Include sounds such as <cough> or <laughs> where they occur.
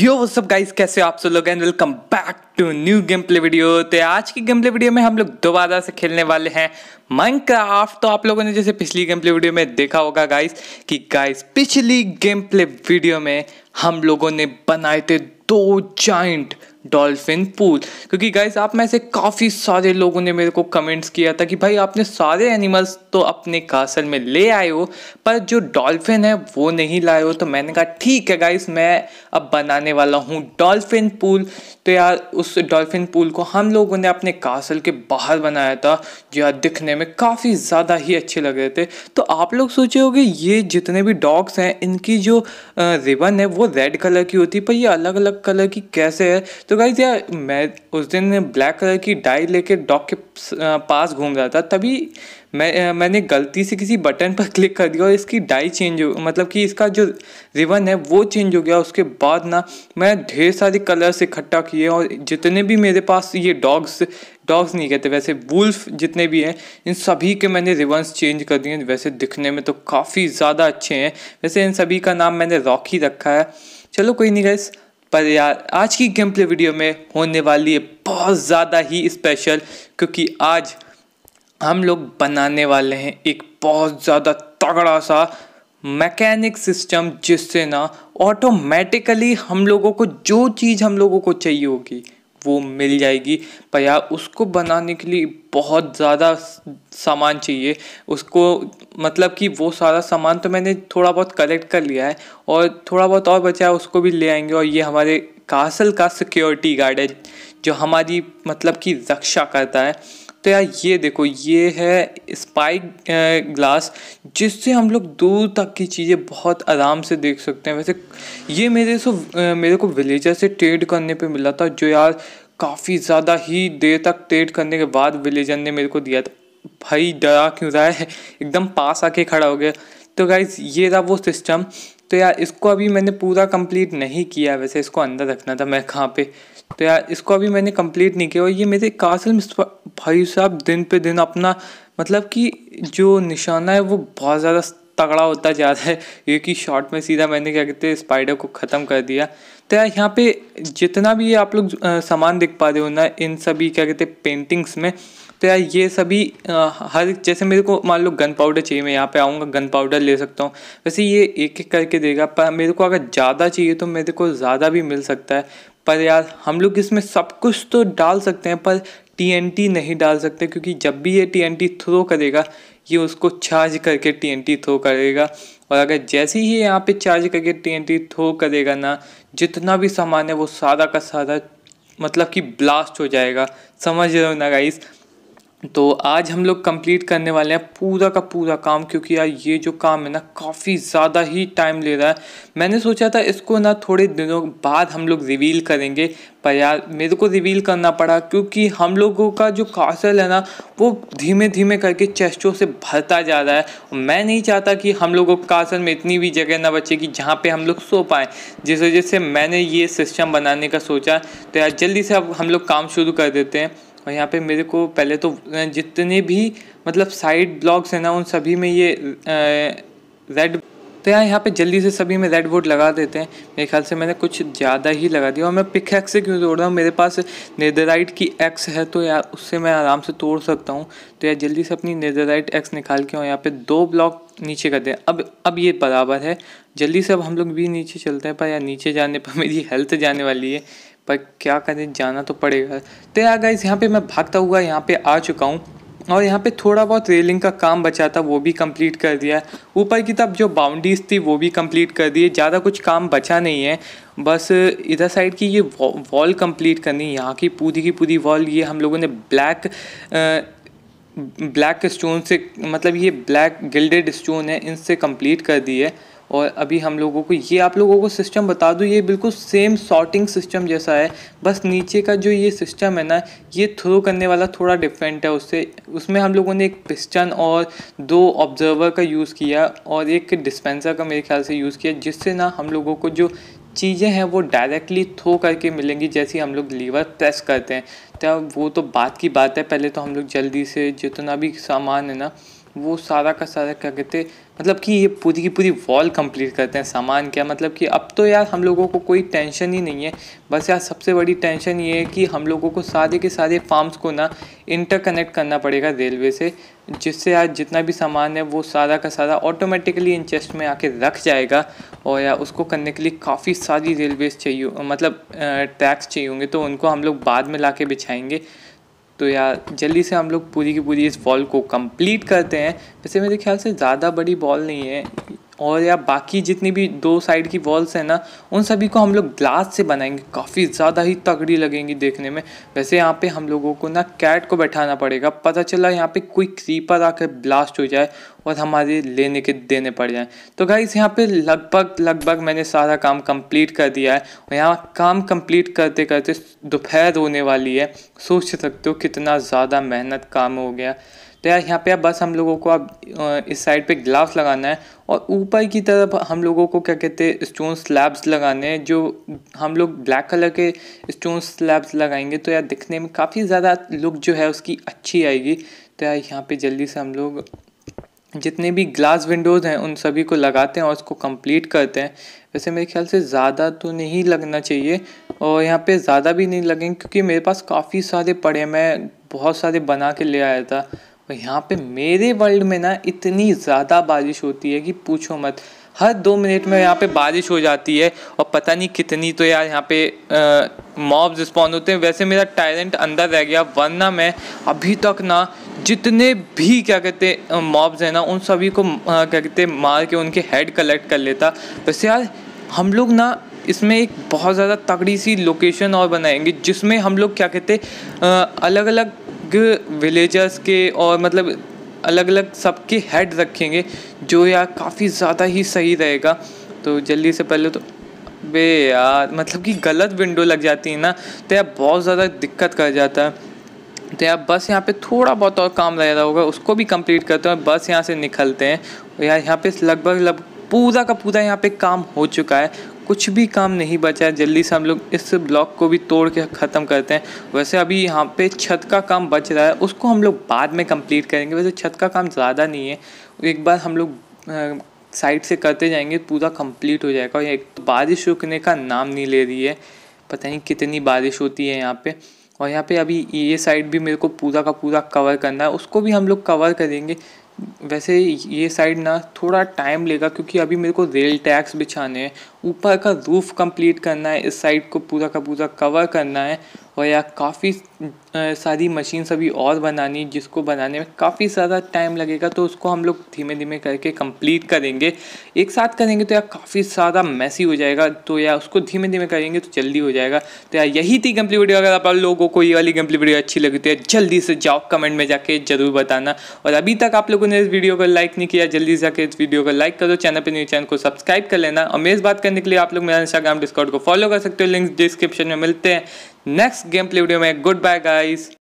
यो वो सब गाइस कैसे आप सो लोग and welcome back to new game play video तो आज की गेम प्ले वीडियो में हम लोग दोबारा से खेलने वाले हैं माइनक्राफ्ट तो आप लोगों ने जैसे पिछली गेम प्ले वीडियो में देखा होगा गाइस कि गाइस पिछली गेम प्ले वीडियो में हम लोगों ने बनाए थे दो जाइंट डॉल्फिन पूल क्योंकि गाइस आप में से काफ़ी सारे लोगों ने मेरे को कमेंट्स किया था कि भाई आपने सारे एनिमल्स तो अपने कासल में ले आए हो पर जो डॉल्फिन है वो नहीं लाए हो तो मैंने कहा ठीक है गाइस मैं अब बनाने वाला हूँ डॉल्फिन पूल तो यार उस डॉल्फिन पूल को हम लोगों ने अपने कासल के बाहर बनाया था जो यार दिखने में काफ़ी ज़्यादा ही अच्छे लग रहे थे तो आप लोग सोचे हो ये जितने भी डॉग्स हैं इनकी जो रिबन है वो रेड कलर की होती है पर ये अलग अलग कलर की कैसे है तो गाइज तो यार मैं उस दिन ब्लैक कलर की डाई लेके डॉग के पास घूम रहा था तभी मैं मैंने गलती से किसी बटन पर क्लिक <laughs> कर दिया और इसकी डाई चेंज हो मतलब कि इसका जो रिबन है वो चेंज हो गया उसके बाद ना मैं ढेर सारे कलर्स इकट्ठा किए और जितने भी मेरे पास ये डॉग्स डॉग्स नहीं कहते वैसे वुल्फ जितने भी हैं इन सभी के मैंने रिबन्स चेंज कर दिए वैसे दिखने में तो काफ़ी ज़्यादा अच्छे हैं वैसे इन सभी का नाम मैंने रॉकी रखा है चलो कोई नहीं गैस पर यार आज की गेम प्ले वीडियो में होने वाली है बहुत ज़्यादा ही स्पेशल क्योंकि आज हम लोग बनाने वाले हैं एक बहुत ज़्यादा तगड़ा सा मैकेनिक सिस्टम जिससे ना ऑटोमेटिकली हम लोगों को जो चीज़ हम लोगों को चाहिए होगी वो मिल जाएगी पर यार उसको बनाने के लिए बहुत ज़्यादा सामान चाहिए उसको मतलब कि वो सारा सामान तो मैंने थोड़ा बहुत कलेक्ट कर लिया है और थोड़ा बहुत और बचा है उसको भी ले आएंगे और ये हमारे कासल का सिक्योरिटी गार्ड है जो हमारी मतलब कि रक्षा करता है तो यार ये देखो ये है स्पाइक ग्लास जिससे हम लोग दूर तक की चीज़ें बहुत आराम से देख सकते हैं वैसे ये मेरे सो मेरे को विलेजर से ट्रेड करने पे मिला था जो यार काफ़ी ज़्यादा ही देर तक ट्रेड करने के बाद विलेजर ने मेरे को दिया था भाई डरा क्यों रहा है एकदम पास आके खड़ा हो गया तो गाइज ये था वो सिस्टम तो यार इसको अभी मैंने पूरा कंप्लीट नहीं किया वैसे इसको अंदर रखना था मैं कहाँ पे तो यार इसको अभी मैंने कंप्लीट नहीं किया और ये मेरे कासिल भाई साहब दिन पे दिन अपना मतलब कि जो निशाना है वो बहुत ज़्यादा तगड़ा होता जा रहा है ये कि शॉर्ट में सीधा मैंने क्या कहते हैं स्पाइडर को ख़त्म कर दिया तो यार यहाँ पे जितना भी आप लोग सामान देख पा रहे हो ना इन सभी क्या कहते हैं पेंटिंग्स में तो यार ये सभी आ, हर जैसे मेरे को मान लो गन पाउडर चाहिए मैं यहाँ पे आऊँगा गन पाउडर ले सकता हूँ वैसे ये एक एक करके देगा पर मेरे को अगर ज़्यादा चाहिए तो मेरे को ज़्यादा भी मिल सकता है पर यार हम लोग इसमें सब कुछ तो डाल सकते हैं पर टी नहीं डाल सकते क्योंकि जब भी ये टी थ्रो करेगा ये उसको चार्ज करके टी थ्रो करेगा और अगर जैसे ही यहाँ पे चार्ज करके टी थ्रो करेगा ना जितना भी सामान है वो सारा का सारा मतलब कि ब्लास्ट हो जाएगा समझ रहे हो ना गाइस तो आज हम लोग कंप्लीट करने वाले हैं पूरा का पूरा काम क्योंकि यार ये जो काम है ना काफ़ी ज़्यादा ही टाइम ले रहा है मैंने सोचा था इसको ना थोड़े दिनों बाद हम लोग रिवील करेंगे पर यार मेरे को रिवील करना पड़ा क्योंकि हम लोगों का जो कासल है ना वो धीमे धीमे करके चेस्टों से भरता जा रहा है मैं नहीं चाहता कि हम लोगों का कासल में इतनी भी जगह ना बचे कि जहाँ पर हम लोग सो पाएँ जिस वजह से मैंने ये सिस्टम बनाने का सोचा तो यार जल्दी से अब हम लोग काम शुरू कर देते हैं और यहाँ पे मेरे को पहले तो जितने भी मतलब साइड ब्लॉग्स हैं ना उन सभी में ये रेड तो यार यहाँ पे जल्दी से सभी में रेड वुड लगा देते हैं मेरे ख्याल से मैंने कुछ ज़्यादा ही लगा दिया और मैं पिक एक्स से क्यों तोड़ रहा हूँ मेरे पास नेदराइट की एक्स है तो यार उससे मैं आराम से तोड़ सकता हूँ तो यार जल्दी से अपनी नेदराइट एक्स निकाल के और यहाँ पर दो ब्लॉक नीचे कर दें अब अब ये बराबर है जल्दी से अब हम लोग भी नीचे चलते हैं पर यार नीचे जाने पर मेरी हेल्थ जाने वाली है पर क्या करें जाना तो पड़ेगा तो यार गाइज यहाँ पे मैं भागता हुआ यहाँ पे आ चुका हूँ और यहाँ पे थोड़ा बहुत रेलिंग का काम बचा था वो भी कंप्लीट कर दिया है ऊपर की तरफ जो बाउंड्रीज थी वो भी कंप्लीट कर दी है ज़्यादा कुछ काम बचा नहीं है बस इधर साइड की ये वॉल कंप्लीट करनी यहाँ की पूरी की पूरी वॉल ये हम लोगों ने ब्लैक आ, ब्लैक स्टोन से मतलब ये ब्लैक गिल्डेड स्टोन है इनसे कंप्लीट कर दी है और अभी हम लोगों को ये आप लोगों को सिस्टम बता दूँ ये बिल्कुल सेम सॉर्टिंग सिस्टम जैसा है बस नीचे का जो ये सिस्टम है ना ये थ्रो करने वाला थोड़ा डिफरेंट है उससे उसमें हम लोगों ने एक पिस्टन और दो ऑब्जर्वर का यूज़ किया और एक डिस्पेंसर का मेरे ख्याल से यूज़ किया जिससे ना हम लोगों को जो चीज़ें हैं वो डायरेक्टली थ्रो करके मिलेंगी जैसे हम लोग लीवर प्रेस करते हैं तब तो वो तो बात की बात है पहले तो हम लोग जल्दी से जितना भी सामान है ना वो सारा का सारा क्या कहते मतलब कि ये पूरी की पूरी वॉल कंप्लीट करते हैं सामान क्या मतलब कि अब तो यार हम लोगों को कोई टेंशन ही नहीं है बस यार सबसे बड़ी टेंशन ये है कि हम लोगों को सारे के सारे फार्म्स को ना इंटरकनेक्ट करना पड़ेगा रेलवे से जिससे यार जितना भी सामान है वो सारा का सारा ऑटोमेटिकली इन चेस्ट में आके रख जाएगा और यार उसको करने के लिए काफ़ी सारी रेलवेज चाहिए मतलब ट्रैक्स चाहिए होंगे तो उनको हम लोग बाद में ला बिछाएंगे तो यार जल्दी से हम लोग पूरी की पूरी इस बॉल को कंप्लीट करते हैं वैसे मेरे ख्याल से ज़्यादा बड़ी बॉल नहीं है और या बाकी जितनी भी दो साइड की वॉल्स हैं ना उन सभी को हम लोग ग्लास से बनाएंगे काफ़ी ज़्यादा ही तगड़ी लगेंगी देखने में वैसे यहाँ पे हम लोगों को ना कैट को बैठाना पड़ेगा पता चला यहाँ पे कोई क्रीपर आकर ब्लास्ट हो जाए और हमारे लेने के देने पड़ जाएँ तो गाइस यहाँ पे लगभग लगभग मैंने सारा काम कंप्लीट कर दिया है और यहाँ काम कंप्लीट करते करते दोपहर होने वाली है सोच सकते हो कितना ज़्यादा मेहनत काम हो गया तो यार यहाँ पे अब बस हम लोगों को अब इस साइड पे ग्लास लगाना है और ऊपर की तरफ हम लोगों को क्या कहते हैं स्टोन स्लैब्स लगाने हैं जो हम लोग ब्लैक कलर के स्टोन स्लैब्स लगाएंगे तो यार दिखने में काफ़ी ज़्यादा लुक जो है उसकी अच्छी आएगी तो यार यहाँ पे जल्दी से हम लोग जितने भी ग्लास विंडोज़ हैं उन सभी को लगाते हैं और उसको कंप्लीट करते हैं वैसे मेरे ख्याल से ज़्यादा तो नहीं लगना चाहिए और यहाँ पे ज़्यादा भी नहीं लगेंगे क्योंकि मेरे पास काफ़ी सारे पड़े मैं बहुत सारे बना के ले आया था और तो यहाँ पे मेरे वर्ल्ड में ना इतनी ज़्यादा बारिश होती है कि पूछो मत हर दो मिनट में यहाँ पे बारिश हो जाती है और पता नहीं कितनी तो यार यहाँ पे मॉब्स रिस्पॉन्ड होते हैं वैसे मेरा टैलेंट अंदर रह गया वरना मैं अभी तक ना जितने भी क्या कहते मॉब्स हैं ना उन सभी को आ, क्या कहते मार के उनके हेड कलेक्ट कर लेता वैसे यार हम लोग ना इसमें एक बहुत ज़्यादा तगड़ी सी लोकेशन और बनाएंगे जिसमें हम लोग क्या कहते अलग अलग विलेजर्स के और मतलब अलग अलग सबके हेड रखेंगे जो यार काफ़ी ज़्यादा ही सही रहेगा तो जल्दी से पहले तो बे यार मतलब कि गलत विंडो लग जाती है ना तो यार बहुत ज़्यादा दिक्कत कर जाता है तो यार बस यहाँ पे थोड़ा बहुत और काम रह रहा होगा उसको भी कंप्लीट करते हैं बस यहाँ से निकलते हैं यार यहाँ पे लगभग लग पूरा का पूरा यहाँ पे काम हो चुका है कुछ भी काम नहीं बचा है जल्दी से हम लोग इस ब्लॉक को भी तोड़ के ख़त्म करते हैं वैसे अभी यहाँ पे छत का काम बच रहा है उसको हम लोग बाद में कंप्लीट करेंगे वैसे छत का काम ज़्यादा नहीं है एक बार हम लोग साइड से करते जाएंगे पूरा कंप्लीट हो जाएगा और एक तो बारिश रुकने का नाम नहीं ले रही है पता नहीं कितनी बारिश होती है यहाँ पे और यहाँ पर अभी ये साइड भी मेरे को पूरा का पूरा कवर करना है उसको भी हम लोग कवर करेंगे वैसे ये साइड ना थोड़ा टाइम लेगा क्योंकि अभी मेरे को रेल टैक्स बिछाने हैं ऊपर का रूफ कंप्लीट करना है इस साइड को पूरा का पूरा कवर करना है और यार काफ़ी सारी मशीन अभी और बनानी जिसको बनाने में काफ़ी सारा टाइम लगेगा तो उसको हम लोग धीमे धीमे करके कंप्लीट करेंगे एक साथ करेंगे तो यार काफ़ी सारा मैसी हो जाएगा तो यार उसको धीमे धीमे करेंगे तो जल्दी हो जाएगा तो यार यही थी गंपली वीडियो अगर आप लोगों को ये वाली गंपली वीडियो अच्छी लगी तो जल्दी से जाओ कमेंट में जाके ज़रूर बताना और अभी तक आप लोगों ने इस वीडियो को लाइक नहीं किया जल्दी से जाकर इस वीडियो को लाइक करो चैनल पर न्यू चैनल को सब्सक्राइब कर लेना और मेज़ बात करने देखने के लिए आप लोग मेरा इंस्टाग्राम डिस्काउंट को फॉलो कर सकते हो लिंक डिस्क्रिप्शन में मिलते हैं नेक्स्ट गेम प्ले वीडियो में गुड बाय गाइस